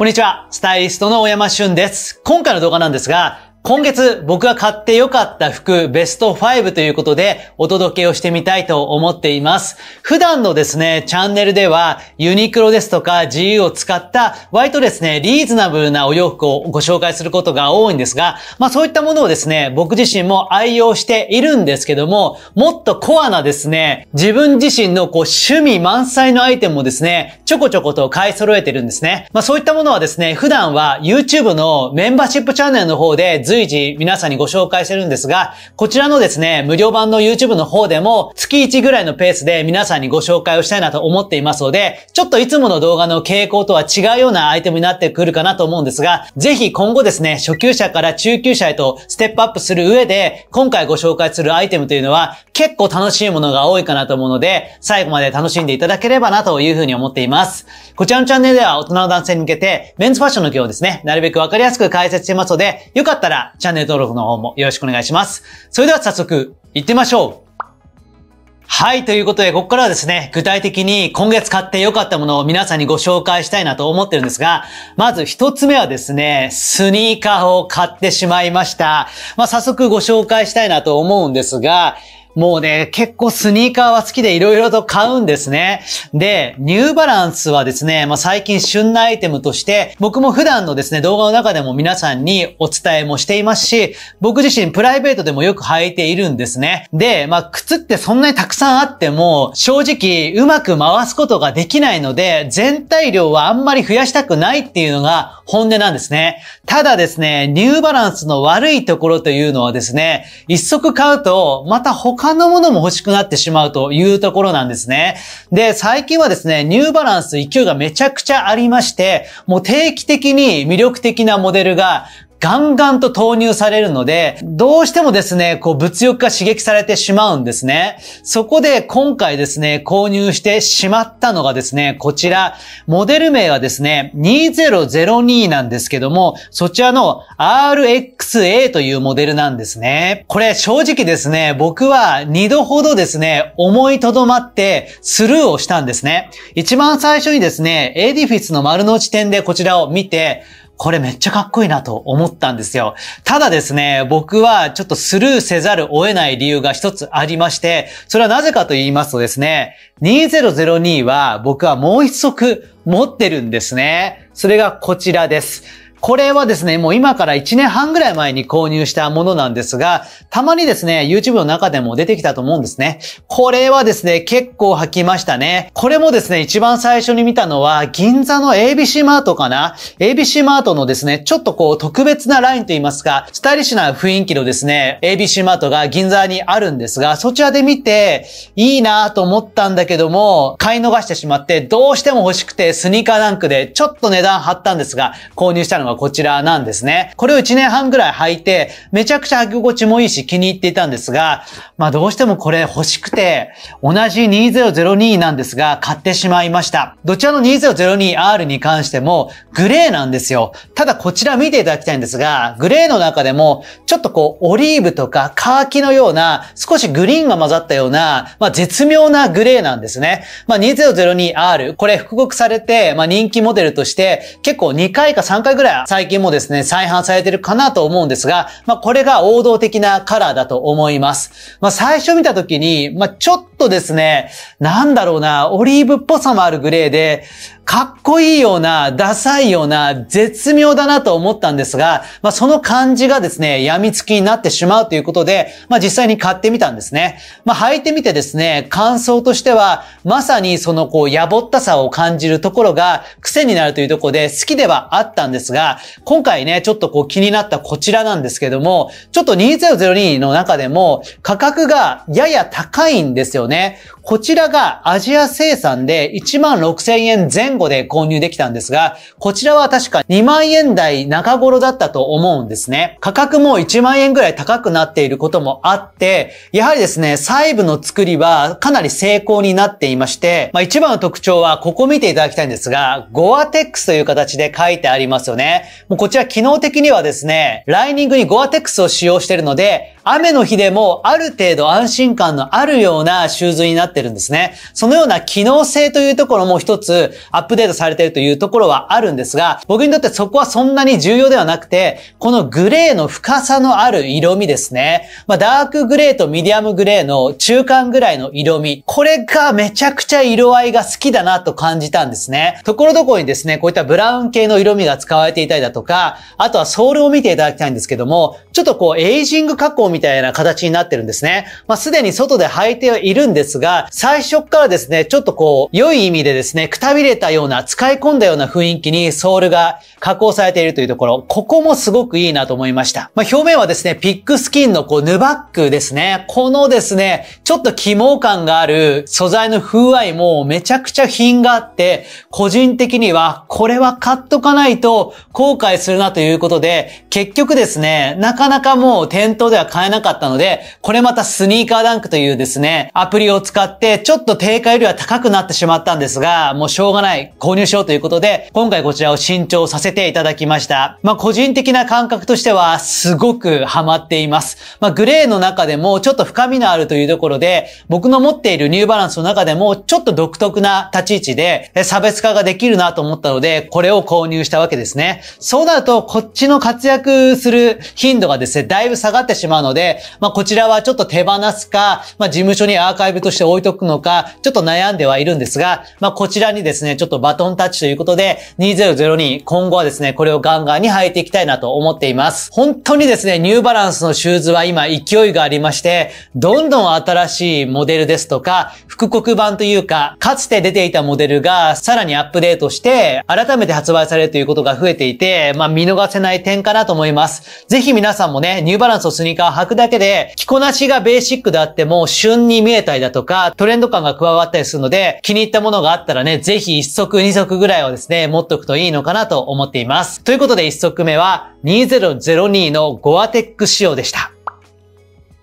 こんにちは、スタイリストの小山俊です。今回の動画なんですが、今月僕が買って良かった服ベスト5ということでお届けをしてみたいと思っています。普段のですね、チャンネルではユニクロですとか GU を使った割とですね、リーズナブルなお洋服をご紹介することが多いんですが、まあそういったものをですね、僕自身も愛用しているんですけども、もっとコアなですね、自分自身のこう趣味満載のアイテムもですね、ちょこちょこと買い揃えてるんですね。まあそういったものはですね、普段は YouTube のメンバーシップチャンネルの方で随時皆さんにご紹介してるんですが、こちらのですね、無料版の YouTube の方でも月1ぐらいのペースで皆さんにご紹介をしたいなと思っていますので、ちょっといつもの動画の傾向とは違うようなアイテムになってくるかなと思うんですが、ぜひ今後ですね、初級者から中級者へとステップアップする上で、今回ご紹介するアイテムというのは結構楽しいものが多いかなと思うので、最後まで楽しんでいただければなというふうに思っています。こちらのチャンネルでは大人の男性に向けて、メンズファッションの業をですね、なるべくわかりやすく解説してますので、よかったららチャンネル登録の方もよろしくお願いします。それでは早速行ってみましょうはい。ということで、ここからはですね、具体的に今月買って良かったものを皆さんにご紹介したいなと思ってるんですが、まず一つ目はですね、スニーカーを買ってしまいました。まあ、早速ご紹介したいなと思うんですが、もうね、結構スニーカーは好きで色々と買うんですね。で、ニューバランスはですね、まあ、最近旬なアイテムとして、僕も普段のですね、動画の中でも皆さんにお伝えもしていますし、僕自身プライベートでもよく履いているんですね。で、まあ、靴ってそんなにたくさんあっても、正直うまく回すことができないので、全体量はあんまり増やしたくないっていうのが本音なんですね。ただですね、ニューバランスの悪いところというのはですね、一足買うと、また他他のものも欲しくなってしまうというところなんですね。で、最近はですね、ニューバランス1級がめちゃくちゃありまして、もう定期的に魅力的なモデルがガンガンと投入されるので、どうしてもですね、こう物欲が刺激されてしまうんですね。そこで今回ですね、購入してしまったのがですね、こちら、モデル名はですね、2002なんですけども、そちらの RXA というモデルなんですね。これ正直ですね、僕は2度ほどですね、思いとどまってスルーをしたんですね。一番最初にですね、エディフィスの丸の地点でこちらを見て、これめっちゃかっこいいなと思ったんですよ。ただですね、僕はちょっとスルーせざるを得ない理由が一つありまして、それはなぜかと言いますとですね、2002は僕はもう一足持ってるんですね。それがこちらです。これはですね、もう今から1年半ぐらい前に購入したものなんですが、たまにですね、YouTube の中でも出てきたと思うんですね。これはですね、結構履きましたね。これもですね、一番最初に見たのは、銀座の ABC マートかな ?ABC マートのですね、ちょっとこう特別なラインと言いますか、スタイリッシュな雰囲気のですね、ABC マートが銀座にあるんですが、そちらで見て、いいなと思ったんだけども、買い逃してしまって、どうしても欲しくてスニーカーランクでちょっと値段張ったんですが、購入したのががこちらなんですね。これを1年半ぐらい履いて、めちゃくちゃ履き心地もいいし気に入っていたんですが、まあどうしてもこれ欲しくて、同じ2002なんですが、買ってしまいました。どちらの 2002R に関しても、グレーなんですよ。ただこちら見ていただきたいんですが、グレーの中でも、ちょっとこう、オリーブとかカーキのような、少しグリーンが混ざったような、まあ絶妙なグレーなんですね。まあ 2002R、これ復刻されて、まあ人気モデルとして、結構2回か3回ぐらい最近もですね、再販されてるかなと思うんですが、まあ、これが王道的なカラーだと思います。まあ、最初見た時に、まあ、ちょっとですね、なんだろうな、オリーブっぽさもあるグレーで、かっこいいような、ダサいような、絶妙だなと思ったんですが、まあ、その感じがですね、病みつきになってしまうということで、まあ、実際に買ってみたんですね。まあ、履いてみてですね、感想としては、まさにそのこう、やぼったさを感じるところが癖になるというところで好きではあったんですが、今回ね、ちょっとこう気になったこちらなんですけども、ちょっと2002の中でも価格がやや高いんですよね。こちらがアジア生産で16,000円前後後で購入できたんですが、こちらは確か2万円台中頃だったと思うんですね。価格も1万円ぐらい高くなっていることもあって、やはりですね、細部の作りはかなり成功になっていまして、まあ一番の特徴はここ見ていただきたいんですが、ゴアテックスという形で書いてありますよね。もうこちら機能的にはですね、ライニングにゴアテックスを使用しているので、雨の日でもある程度安心感のあるようなシューズになってるんですね。そのような機能性というところも一つアップデートされているというところはあるんですが、僕にとってそこはそんなに重要ではなくて、このグレーの深さのある色味ですね。まあ、ダークグレーとミディアムグレーの中間ぐらいの色味。これがめちゃくちゃ色合いが好きだなと感じたんですね。ところどころにですね、こういったブラウン系の色味が使われていたりだとか、あとはソールを見ていただきたいんですけども、ちょっとこうエイジング加工みたいな形になってるんですね。まあ、すでに外で履いてはいるんですが、最初からですね、ちょっとこう、良い意味でですね、くたびれたような、使い込んだような雰囲気にソールが加工されているというところ、ここもすごくいいなと思いました。まあ、表面はですね、ピックスキンのこう、ヌバックですね。このですね、ちょっと肝感がある素材の風合いもめちゃくちゃ品があって、個人的にはこれは買っとかないと後悔するなということで、結局ですね、なかなかもう店頭では買えなかったので、これまたスニーカーダンクというですね、アプリを使ってちょっと定価よりは高くなってしまったんですが、もうしょうがない、購入しようということで、今回こちらを新調させていただきました。まあ個人的な感覚としてはすごくハマっています。まあグレーの中でもちょっと深みのあるというところで、僕の持っているニューバランスの中でもちょっと独特な立ち位置で差別化ができるなと思ったので、これを購入したわけですね。そうなるとこっちの活躍宅する頻度がですね、だいぶ下がってしまうので、まあこちらはちょっと手放すか、まあ事務所にアーカイブとして置いとくのか、ちょっと悩んではいるんですが、まあこちらにですね、ちょっとバトンタッチということで、2002今後はですね、これをガンガンに履いていきたいなと思っています。本当にですね、ニューバランスのシューズは今勢いがありまして、どんどん新しいモデルですとか、復刻版というか、かつて出ていたモデルがさらにアップデートして、改めて発売されるということが増えていて、まあ見逃せない点かなとと思います。ぜひ皆さんもね、ニューバランスのスニーカーを履くだけで、着こなしがベーシックであっても、旬に見えたりだとか、トレンド感が加わったりするので、気に入ったものがあったらね、ぜひ1足2足ぐらいはですね、持っとくといいのかなと思っています。ということで1足目は、2002のゴアテック仕様でした。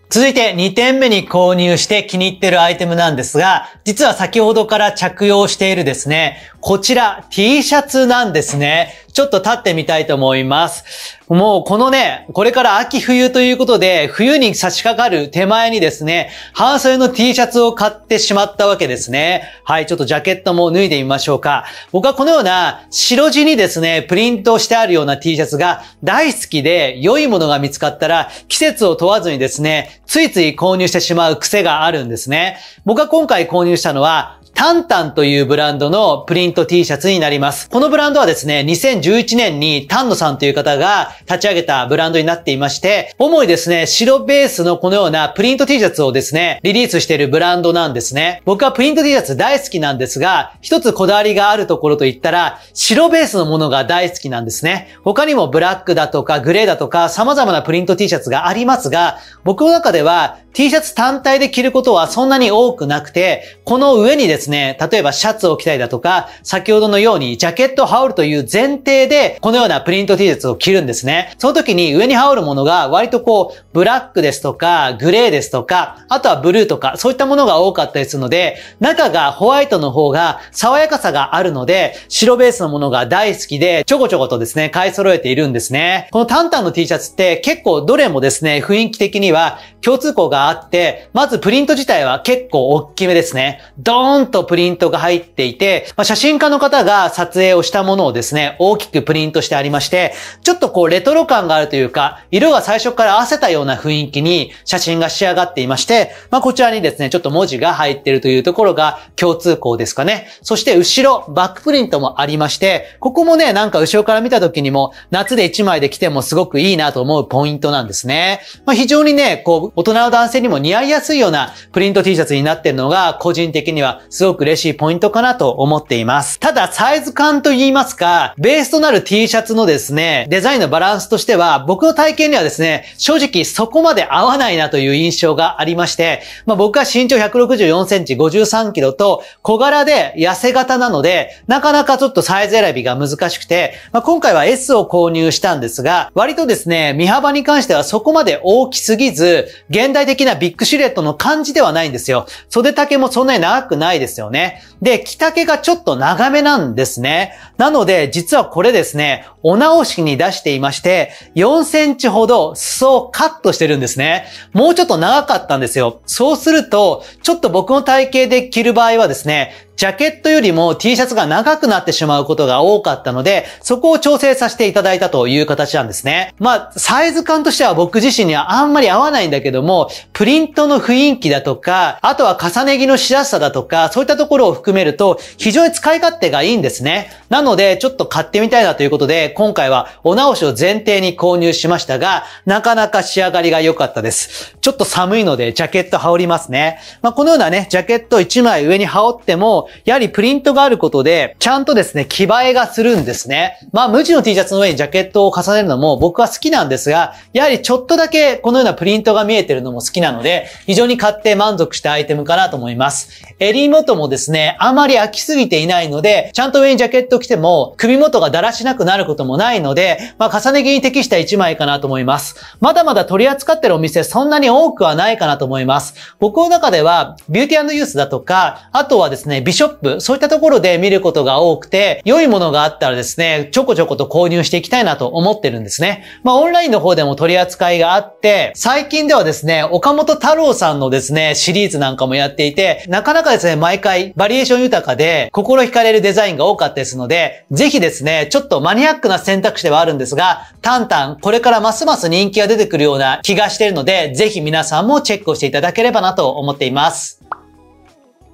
続いて2点目に購入して気に入ってるアイテムなんですが、実は先ほどから着用しているですね、こちら T シャツなんですね。ちょっと立ってみたいと思います。もうこのね、これから秋冬ということで、冬に差し掛かる手前にですね、半袖の T シャツを買ってしまったわけですね。はい、ちょっとジャケットも脱いでみましょうか。僕はこのような白地にですね、プリントしてあるような T シャツが大好きで、良いものが見つかったら、季節を問わずにですね、ついつい購入してしまう癖があるんですね。僕は今回購入したのは、タンタンというブランドのプリント T シャツになります。このブランドはですね、2011年に丹野さんという方が立ち上げたブランドになっていまして、主にですね、白ベースのこのようなプリント T シャツをですね、リリースしているブランドなんですね。僕はプリント T シャツ大好きなんですが、一つこだわりがあるところといったら、白ベースのものが大好きなんですね。他にもブラックだとかグレーだとか様々なプリント T シャツがありますが、僕の中では T シャツ単体で着ることはそんなに多くなくて、この上にですねですね、例えばシャツを着たりだとか、先ほどのようにジャケットを羽織るという前提で、このようなプリント T シャツを着るんですね。その時に上に羽織るものが割とこう、ブラックですとか、グレーですとか、あとはブルーとか、そういったものが多かったりするので、中がホワイトの方が爽やかさがあるので、白ベースのものが大好きで、ちょこちょことですね、買い揃えているんですね。このタンタンの T シャツって結構どれもですね、雰囲気的には共通項があって、まずプリント自体は結構大きめですね。ドーンととプリントが入っていて、まあ、写真家の方が撮影をしたものをですね、大きくプリントしてありまして、ちょっとこうレトロ感があるというか、色が最初から合わせたような雰囲気に写真が仕上がっていまして、まあ、こちらにですね、ちょっと文字が入っているというところが共通項ですかね。そして後ろ、バックプリントもありまして、ここもね、なんか後ろから見た時にも、夏で1枚で着てもすごくいいなと思うポイントなんですね。まあ、非常にね、こう、大人の男性にも似合いやすいようなプリント T シャツになっているのが、個人的にはすごごく嬉しいポイントかなと思っています。ただ、サイズ感と言いますか、ベースとなる T シャツのですね、デザインのバランスとしては、僕の体験にはですね、正直そこまで合わないなという印象がありまして、まあ、僕は身長164センチ53キロと小柄で痩せ型なので、なかなかちょっとサイズ選びが難しくて、まあ、今回は S を購入したんですが、割とですね、身幅に関してはそこまで大きすぎず、現代的なビッグシルエットの感じではないんですよ。袖丈もそんなに長くないですですよね。で、着丈がちょっと長めなんですね。なので、実はこれですね、お直しに出していまして、4センチほど裾をカットしてるんですね。もうちょっと長かったんですよ。そうすると、ちょっと僕の体型で着る場合はですね、ジャケットよりも T シャツが長くなってしまうことが多かったので、そこを調整させていただいたという形なんですね。まあ、サイズ感としては僕自身にはあんまり合わないんだけども、プリントの雰囲気だとか、あとは重ね着のしやすさだとか、そういったところを含めると、非常に使い勝手がいいんですね。なので、ちょっと買ってみたいなということで、今回はお直しを前提に購入しましたが、なかなか仕上がりが良かったです。ちょっと寒いので、ジャケット羽織りますね。まあ、このようなね、ジャケット1枚上に羽織っても、やはりプリントがあることで、ちゃんとですね、着映えがするんですね。まあ、無地の T シャツの上にジャケットを重ねるのも僕は好きなんですが、やはりちょっとだけこのようなプリントが見えてるのも好きなので、非常に買って満足したアイテムかなと思います。襟元もですね、あまり飽きすぎていないので、ちゃんと上にジャケット着ても、首元がだらしなくなることもないので、まあ、重ね着に適した1枚かなと思います。まだまだ取り扱ってるお店そんなに多くはないかなと思います。僕の中では、ビューティーユースだとか、あとはですね、美ショップ、そういったところで見ることが多くて、良いものがあったらですね、ちょこちょこと購入していきたいなと思ってるんですね。まあ、オンラインの方でも取り扱いがあって、最近ではですね、岡本太郎さんのですね、シリーズなんかもやっていて、なかなかですね、毎回バリエーション豊かで、心惹かれるデザインが多かったですので、ぜひですね、ちょっとマニアックな選択肢ではあるんですが、タンタン、これからますます人気が出てくるような気がしているので、ぜひ皆さんもチェックをしていただければなと思っています。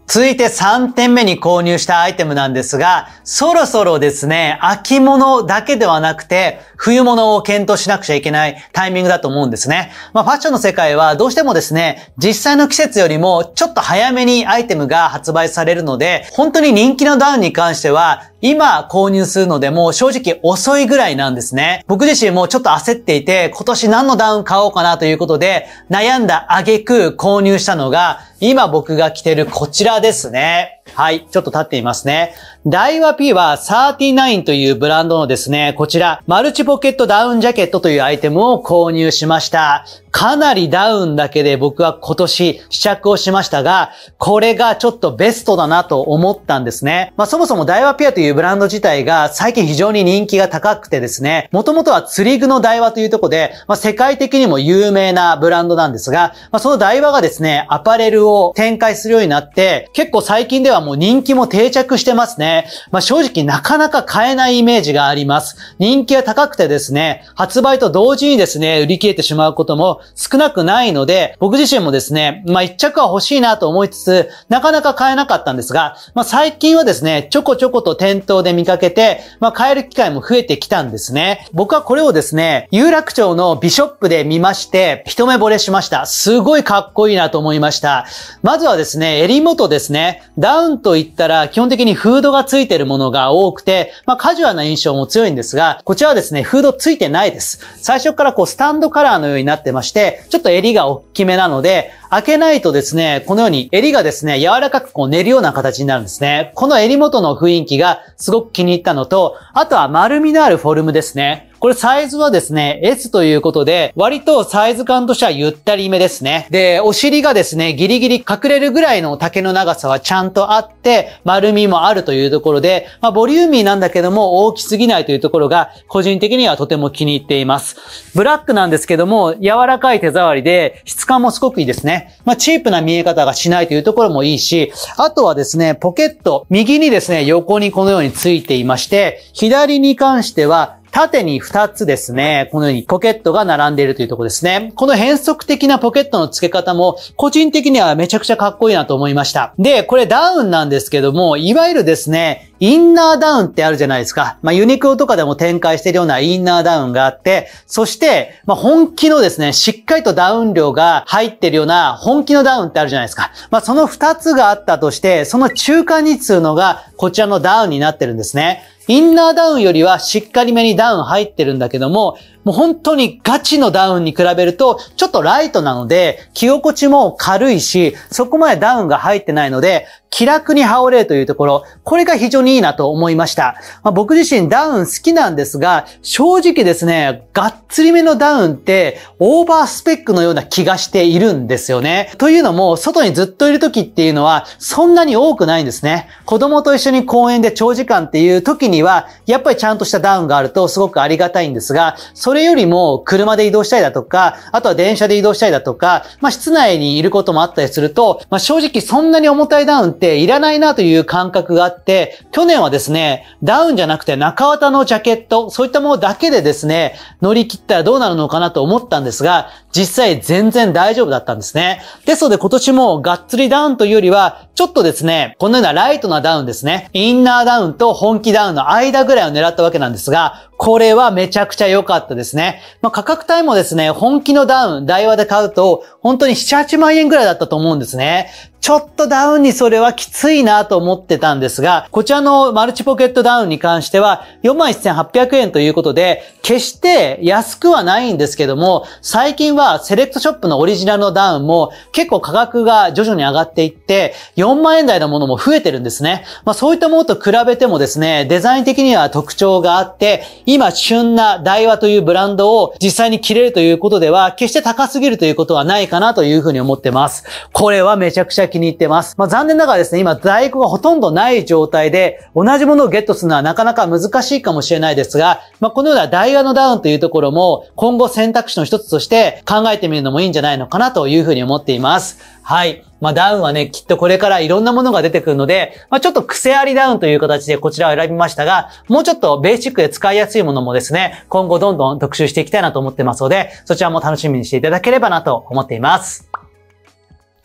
続いて3点目に購入したアイテムなんですが、そろそろですね、秋物だけではなくて、冬物を検討しなくちゃいけないタイミングだと思うんですね。まあファッションの世界はどうしてもですね、実際の季節よりもちょっと早めにアイテムが発売されるので、本当に人気のダウンに関しては、今購入するのでもう正直遅いぐらいなんですね。僕自身もちょっと焦っていて、今年何のダウン買おうかなということで、悩んだ挙句購入したのが、今僕が着てるこちらですね。はい、ちょっと立っていますね。ダイワ P は39というブランドのですね、こちら、マルチポケットダウンジャケットというアイテムを購入しました。かなりダウンだけで僕は今年試着をしましたが、これがちょっとベストだなと思ったんですね。まあそもそもダイワピアというブランド自体が最近非常に人気が高くてですね、もともとは釣り具のダイワというとこで、まあ世界的にも有名なブランドなんですが、まあそのダイワがですね、アパレルを展開するようになって、結構最近でははもう人気も定着してますね。まあ、正直なかなか買えないイメージがあります。人気が高くてですね、発売と同時にですね、売り切れてしまうことも少なくないので、僕自身もですね、まあ、一着は欲しいなと思いつつ、なかなか買えなかったんですが、まあ、最近はですね、ちょこちょこと店頭で見かけて、まあ、買える機会も増えてきたんですね。僕はこれをですね、有楽町のビショップで見まして、一目惚れしました。すごいかっこいいなと思いました。まずはですね、襟元ですね、ダウンといったら、基本的にフードがついてるものが多くて、まあカジュアルな印象も強いんですが、こちらはですね、フードついてないです。最初からこうスタンドカラーのようになってまして、ちょっと襟が大きめなので、開けないとですね、このように襟がですね、柔らかくこう寝るような形になるんですね。この襟元の雰囲気がすごく気に入ったのと、あとは丸みのあるフォルムですね。これサイズはですね、S ということで、割とサイズ感としてはゆったりめですね。で、お尻がですね、ギリギリ隠れるぐらいの丈の長さはちゃんとあって、丸みもあるというところで、まあ、ボリューミーなんだけども大きすぎないというところが、個人的にはとても気に入っています。ブラックなんですけども、柔らかい手触りで、質感もすごくいいですね。まあ、チープな見え方がしないというところもいいし、あとはですね、ポケット、右にですね、横にこのようについていまして、左に関しては、縦に2つですね、このようにポケットが並んでいるというところですね。この変則的なポケットの付け方も、個人的にはめちゃくちゃかっこいいなと思いました。で、これダウンなんですけども、いわゆるですね、インナーダウンってあるじゃないですか。まあ、ユニクロとかでも展開しているようなインナーダウンがあって、そして、まあ、本気のですね、しっかりとダウン量が入ってるような本気のダウンってあるじゃないですか。まあ、その2つがあったとして、その中間に通うのが、こちらのダウンになってるんですね。インナーダウンよりはしっかりめにダウン入ってるんだけども、もう本当にガチのダウンに比べると、ちょっとライトなので、着心地も軽いし、そこまでダウンが入ってないので、気楽に羽織れるというところ、これが非常にいいなと思いました。まあ、僕自身ダウン好きなんですが、正直ですね、がっつりめのダウンってオーバースペックのような気がしているんですよね。というのも、外にずっといる時っていうのはそんなに多くないんですね。子供と一緒に公園で長時間っていう時には、やっぱりちゃんとしたダウンがあるとすごくありがたいんですが、そそれよりも車で移動したりだとか、あとは電車で移動したりだとか、まあ、室内にいることもあったりすると、まあ、正直そんなに重たいダウンっていらないなという感覚があって、去年はですね、ダウンじゃなくて中綿のジャケット、そういったものだけでですね、乗り切ったらどうなるのかなと思ったんですが、実際全然大丈夫だったんですね。ですので今年もがっつりダウンというよりは、ちょっとですね、このようなライトなダウンですね、インナーダウンと本気ダウンの間ぐらいを狙ったわけなんですが、これはめちゃくちゃ良かったです。ですね。まあ、価格帯もですね、本気のダウン、台話で買うと、本当に7、8万円ぐらいだったと思うんですね。ちょっとダウンにそれはきついなと思ってたんですが、こちらのマルチポケットダウンに関しては41,800円ということで、決して安くはないんですけども、最近はセレクトショップのオリジナルのダウンも結構価格が徐々に上がっていって、4万円台のものも増えてるんですね。まあそういったものと比べてもですね、デザイン的には特徴があって、今旬なダイワというブランドを実際に着れるということでは、決して高すぎるということはないかなというふうに思ってます。これはめちゃくちゃ気に入ってます。まあ、残念ながらですね、今在庫がほとんどない状態で、同じものをゲットするのはなかなか難しいかもしれないですが、まあ、このようなダイヤのダウンというところも、今後選択肢の一つとして考えてみるのもいいんじゃないのかなというふうに思っています。はい。まあ、ダウンはね、きっとこれからいろんなものが出てくるので、まあ、ちょっと癖ありダウンという形でこちらを選びましたが、もうちょっとベーシックで使いやすいものもですね、今後どんどん特集していきたいなと思ってますので、そちらも楽しみにしていただければなと思っています。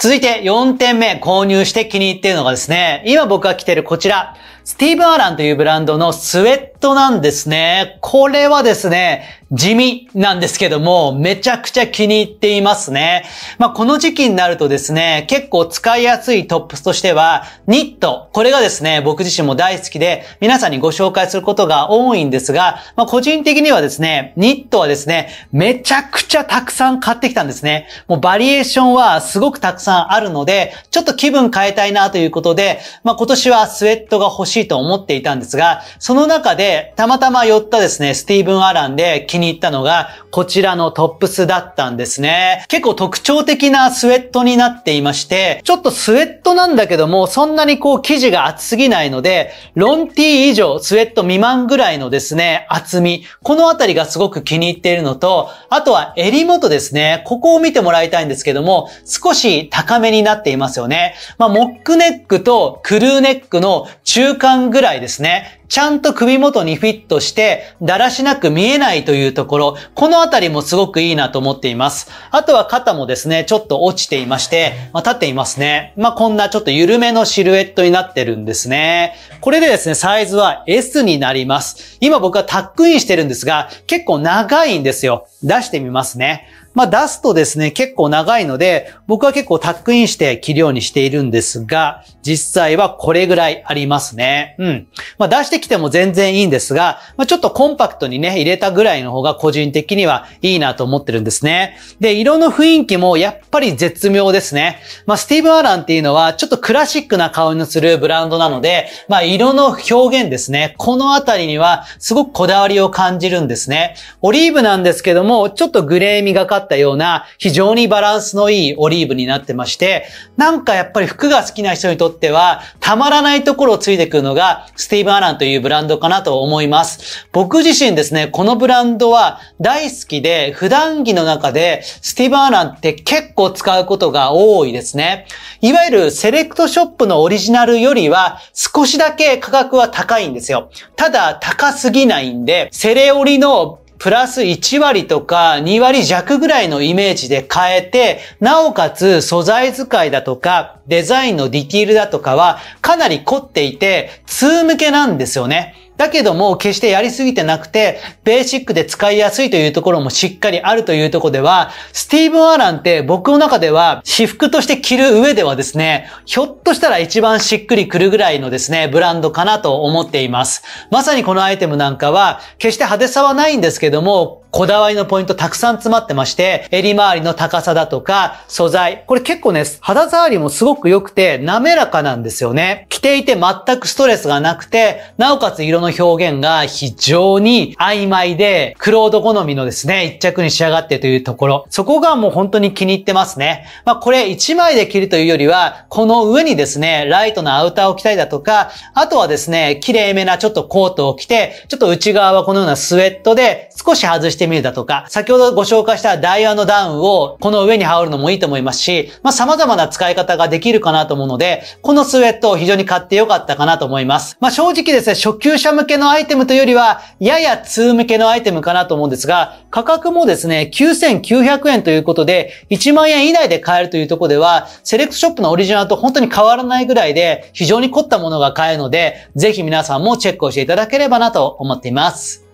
続いて4点目購入して気に入っているのがですね、今僕が着ているこちら、スティーブ・アーランというブランドのスウェットなんですね。これはですね、地味なんですけども、めちゃくちゃ気に入っていますね。まあ、この時期になるとですね、結構使いやすいトップスとしては、ニット。これがですね、僕自身も大好きで、皆さんにご紹介することが多いんですが、まあ、個人的にはですね、ニットはですね、めちゃくちゃたくさん買ってきたんですね。もうバリエーションはすごくたくさんあるので、ちょっと気分変えたいなということで、まあ、今年はスウェットが欲しいしいと思っていたんですが、その中でたまたま寄ったですね、スティーブン・アランで気に入ったのが、こちらのトップスだったんですね。結構特徴的なスウェットになっていまして、ちょっとスウェットなんだけども、そんなにこう生地が厚すぎないので、ロンティ以上、スウェット未満ぐらいのですね、厚み。このあたりがすごく気に入っているのと、あとは襟元ですね。ここを見てもらいたいんですけども、少し高めになっていますよね。まあ、モックネックとクルーネックの中間間ぐらいですね、ちゃんと首元にフィットして、だらしなく見えないというところ、このあたりもすごくいいなと思っています。あとは肩もですね、ちょっと落ちていまして、まあ、立っていますね。まあ、こんなちょっと緩めのシルエットになってるんですね。これでですね、サイズは S になります。今僕はタックインしてるんですが、結構長いんですよ。出してみますね。まあ出すとですね、結構長いので、僕は結構タックインして切るようにしているんですが、実際はこれぐらいありますね。うん。まあ出してきても全然いいんですが、まあ、ちょっとコンパクトにね、入れたぐらいの方が個人的にはいいなと思ってるんですね。で、色の雰囲気もやっぱり絶妙ですね。まあスティーブ・アランっていうのはちょっとクラシックな香りのするブランドなので、まあ色の表現ですね。このあたりにはすごくこだわりを感じるんですね。オリーブなんですけども、ちょっとグレー味がかっったような非常にバランスのいいオリーブになってまして、なんかやっぱり服が好きな人にとってはたまらないところをついてくるのがスティーブ・アランというブランドかなと思います。僕自身ですね、このブランドは大好きで普段着の中でスティーブ・アランって結構使うことが多いですね。いわゆるセレクトショップのオリジナルよりは少しだけ価格は高いんですよ。ただ高すぎないんで、セレオリのプラス1割とか2割弱ぐらいのイメージで変えて、なおかつ素材使いだとか、デザインのディティールだとかはかなり凝っていて、通向けなんですよね。だけども、決してやりすぎてなくて、ベーシックで使いやすいというところもしっかりあるというところでは、スティーブン・アランって僕の中では、私服として着る上ではですね、ひょっとしたら一番しっくりくるぐらいのですね、ブランドかなと思っています。まさにこのアイテムなんかは、決して派手さはないんですけども、こだわりのポイントたくさん詰まってまして、襟周りの高さだとか、素材。これ結構ね、肌触りもすごく良くて、滑らかなんですよね。着ていて全くストレスがなくて、なおかつ色の表現が非常に曖昧で、クロード好みのですね、一着に仕上がってというところ。そこがもう本当に気に入ってますね。まあこれ1枚で着るというよりは、この上にですね、ライトのアウターを着たりだとか、あとはですね、綺麗めなちょっとコートを着て、ちょっと内側はこのようなスウェットで少し外してしてみるだとか、先ほどご紹介したダイヤのダウンをこの上に羽織るのもいいと思いますし、まあ、様々な使い方ができるかなと思うので、このスウェットを非常に買ってよかったかなと思います。まあ、正直ですね、初級者向けのアイテムというよりは、やや通向けのアイテムかなと思うんですが、価格もですね、9900円ということで、1万円以内で買えるというところでは、セレクトショップのオリジナルと本当に変わらないぐらいで、非常に凝ったものが買えるので、ぜひ皆さんもチェックをしていただければなと思っています。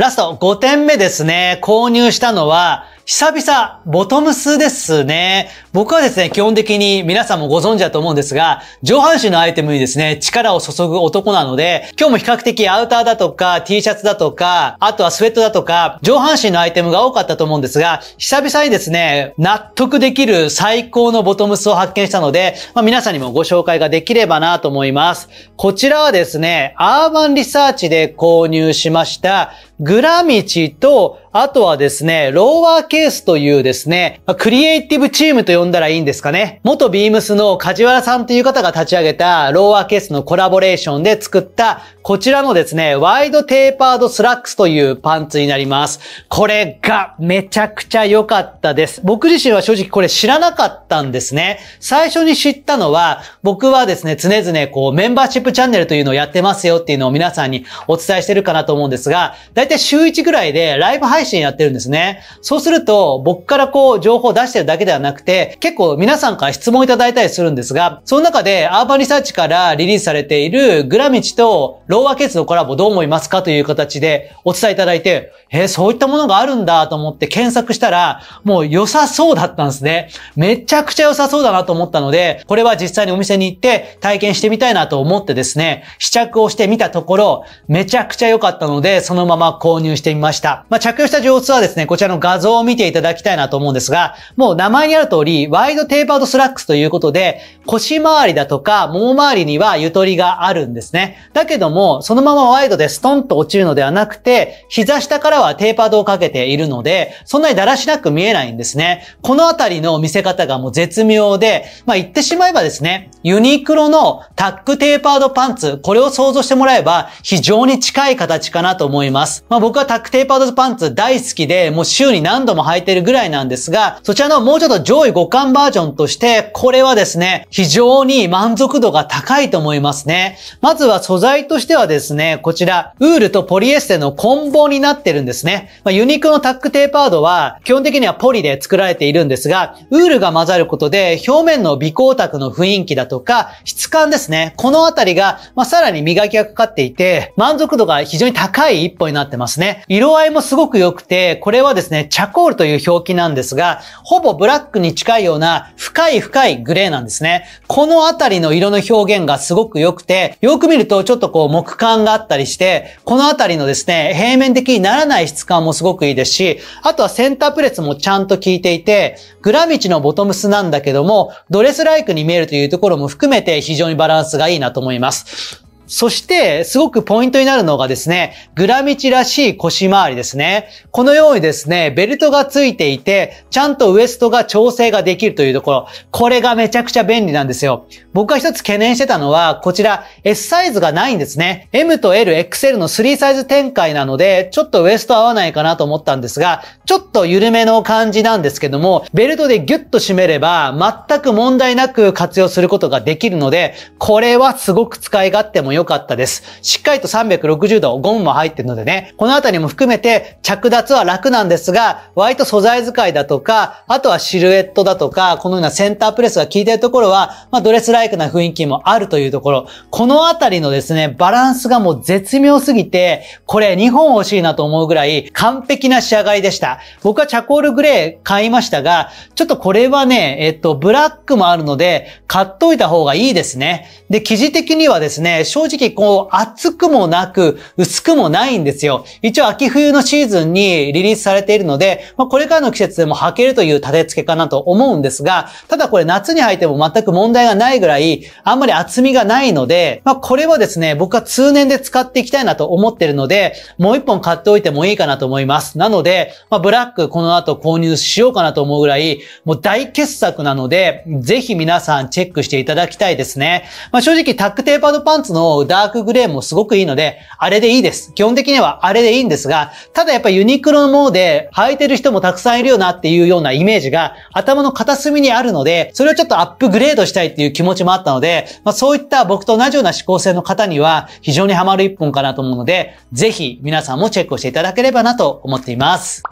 ラスト5点目ですね。購入したのは、久々、ボトムスですね。僕はですね、基本的に皆さんもご存知だと思うんですが、上半身のアイテムにですね、力を注ぐ男なので、今日も比較的アウターだとか、T シャツだとか、あとはスウェットだとか、上半身のアイテムが多かったと思うんですが、久々にですね、納得できる最高のボトムスを発見したので、まあ、皆さんにもご紹介ができればなと思います。こちらはですね、アーバンリサーチで購入しました、グラミチとあとはですね、ローワーケースというですね、クリエイティブチームと呼んだらいいんですかね。元ビームスの梶原さんという方が立ち上げたローワーケースのコラボレーションで作ったこちらのですね、ワイドテーパードスラックスというパンツになります。これがめちゃくちゃ良かったです。僕自身は正直これ知らなかったんですね。最初に知ったのは、僕はですね、常々こうメンバーシップチャンネルというのをやってますよっていうのを皆さんにお伝えしてるかなと思うんですが、だいたい週1ぐらいでライブ配配信やってるんですね。そうすると、僕からこう、情報を出してるだけではなくて、結構皆さんから質問いただいたりするんですが、その中で、アーバンリサーチからリリースされている、グラミチとローアケースのコラボどう思いますかという形でお伝えいただいて、えー、そういったものがあるんだと思って検索したら、もう良さそうだったんですね。めちゃくちゃ良さそうだなと思ったので、これは実際にお店に行って体験してみたいなと思ってですね、試着をしてみたところ、めちゃくちゃ良かったので、そのまま購入してみました。まあ、着用したオ2はですね、こちらの画像を見ていただきたいなと思うんですが、もう名前にある通り、ワイドテーパードスラックスということで、腰回りだとか、もも回りにはゆとりがあるんですね。だけども、そのままワイドでストンと落ちるのではなくて、膝下からはテーパードをかけているので、そんなにだらしなく見えないんですね。このあたりの見せ方がもう絶妙で、まあ言ってしまえばですね、ユニクロのタックテーパードパンツ、これを想像してもらえば、非常に近い形かなと思います。まあ僕はタックテーパードパンツ大好きで、もう週に何度も履いてるぐらいなんですが、そちらのもうちょっと上位互換バージョンとして、これはですね、非常に満足度が高いと思いますね。まずは素材としてはですね、こちら、ウールとポリエステのコンボになってるんですね。まあ、ユニクロのタックテーパードは、基本的にはポリで作られているんですが、ウールが混ざることで、表面の微光沢の雰囲気だとか、質感ですね。このあたりが、まあ、さらに磨きがかかっていて、満足度が非常に高い一歩になってますね。色合いもすごく良強くて、これはですね、チャコールという表記なんですが、ほぼブラックに近いような深い深いグレーなんですね。このあたりの色の表現がすごく良くて、よく見るとちょっとこう木感があったりして、このあたりのですね、平面的にならない質感もすごくいいですし、あとはセンタープレスもちゃんと効いていて、グラミチのボトムスなんだけども、ドレスライクに見えるというところも含めて非常にバランスがいいなと思います。そして、すごくポイントになるのがですね、グラミチらしい腰回りですね。このようにですね、ベルトがついていて、ちゃんとウエストが調整ができるというところ、これがめちゃくちゃ便利なんですよ。僕が一つ懸念してたのは、こちら S サイズがないんですね。M と L、XL の3サイズ展開なので、ちょっとウエスト合わないかなと思ったんですが、ちょっと緩めの感じなんですけども、ベルトでギュッと締めれば、全く問題なく活用することができるので、これはすごく使い勝手も良良かったです。しっかりと360度、ゴムも入ってるのでね、このあたりも含めて着脱は楽なんですが、割と素材使いだとか、あとはシルエットだとか、このようなセンタープレスが効いてるところは、まあ、ドレスライクな雰囲気もあるというところ、このあたりのですね、バランスがもう絶妙すぎて、これ2本欲しいなと思うぐらい完璧な仕上がりでした。僕はチャコールグレー買いましたが、ちょっとこれはね、えっと、ブラックもあるので、買っといた方がいいですね。で、記事的にはですね、正直こう厚くもなく薄くもないんですよ。一応秋冬のシーズンにリリースされているので、まあ、これからの季節でも履けるという立て付けかなと思うんですが、ただこれ夏に履いても全く問題がないぐらいあんまり厚みがないので、まあ、これはですね、僕は通年で使っていきたいなと思ってるので、もう一本買っておいてもいいかなと思います。なので、まあ、ブラックこの後購入しようかなと思うぐらい、もう大傑作なので、ぜひ皆さんチェックしていただきたいですね。まあ、正直タックテーパードパンツのうダークグレーもすごくいいので、あれでいいです。基本的にはあれでいいんですが、ただやっぱユニクロのもので履いてる人もたくさんいるよなっていうようなイメージが頭の片隅にあるので、それをちょっとアップグレードしたいっていう気持ちもあったので、まあそういった僕と同じような思考性の方には非常にハマる一本かなと思うので、ぜひ皆さんもチェックをしていただければなと思っています。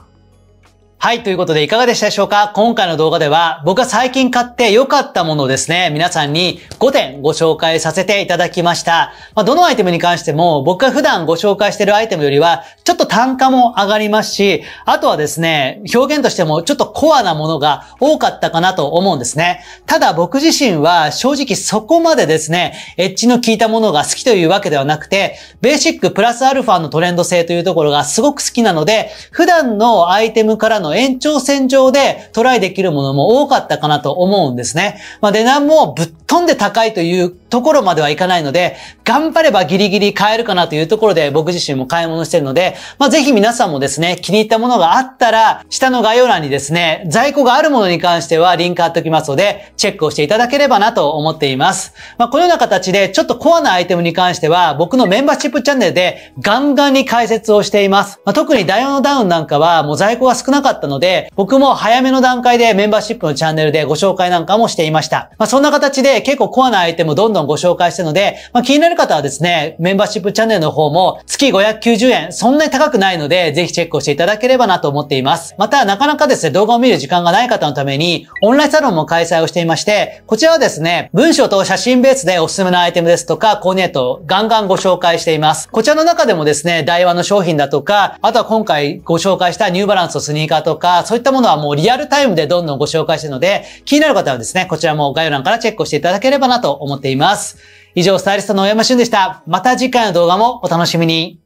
はい、ということでいかがでしたでしょうか今回の動画では僕が最近買って良かったものをですね、皆さんに5点ご紹介させていただきました。まあ、どのアイテムに関しても僕が普段ご紹介しているアイテムよりはちょっと単価も上がりますし、あとはですね、表現としてもちょっとコアなものが多かったかなと思うんですね。ただ僕自身は正直そこまでですね、エッジの効いたものが好きというわけではなくて、ベーシックプラスアルファのトレンド性というところがすごく好きなので、普段のアイテムからのの延長線上でトライできるものも多かったかなと思うんですね。まあ、値段もぶっ飛んで高いというところまではいかないので、頑張ればギリギリ買えるかなというところで僕自身も買い物してるので、まあ、ぜひ皆さんもですね、気に入ったものがあったら、下の概要欄にですね、在庫があるものに関してはリンク貼っておきますので、チェックをしていただければなと思っています。まあ、このような形で、ちょっとコアなアイテムに関しては、僕のメンバーシップチャンネルでガンガンに解説をしています。まあ、特にダイオのダウンなんかは、もう在庫が少なかったったので、僕も早めの段階でメンバーシップのチャンネルでご紹介なんかもしていました。まあ、そんな形で結構コアなアイテムをどんどんご紹介してるので、まあ、気になる方はですね、メンバーシップチャンネルの方も月590円、そんなに高くないので、ぜひチェックをしていただければなと思っています。また、なかなかですね、動画を見る時間がない方のために、オンラインサロンも開催をしていまして、こちらはですね、文章と写真ベースでおすすめのアイテムですとか、コーディネートをガンガンご紹介しています。こちらの中でもですね、台湾の商品だとか、あとは今回ご紹介したニューバランスのスニーカーととか、そういったものはもうリアルタイムでどんどんご紹介してるので、気になる方はですね、こちらも概要欄からチェックをしていただければなと思っています。以上、スタイリストの大山俊でした。また次回の動画もお楽しみに。